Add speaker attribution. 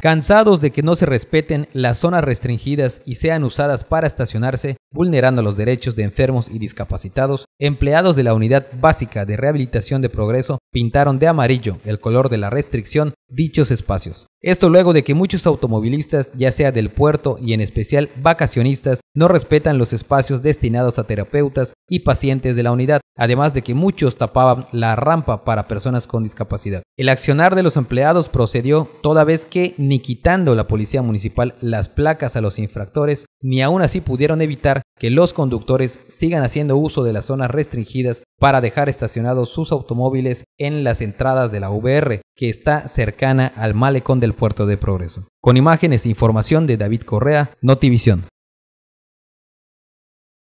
Speaker 1: Cansados de que no se respeten las zonas restringidas y sean usadas para estacionarse, vulnerando los derechos de enfermos y discapacitados, empleados de la Unidad Básica de Rehabilitación de Progreso pintaron de amarillo el color de la restricción dichos espacios. Esto luego de que muchos automovilistas, ya sea del puerto y en especial vacacionistas, no respetan los espacios destinados a terapeutas y pacientes de la unidad, además de que muchos tapaban la rampa para personas con discapacidad. El accionar de los empleados procedió toda vez que ni quitando la policía municipal las placas a los infractores, ni aún así pudieron evitar que los conductores sigan haciendo uso de las zonas restringidas para dejar estacionados sus automóviles en las entradas de la VR, que está cercana al malecón del puerto de Progreso. Con imágenes e información de David Correa,
Speaker 2: Notivisión.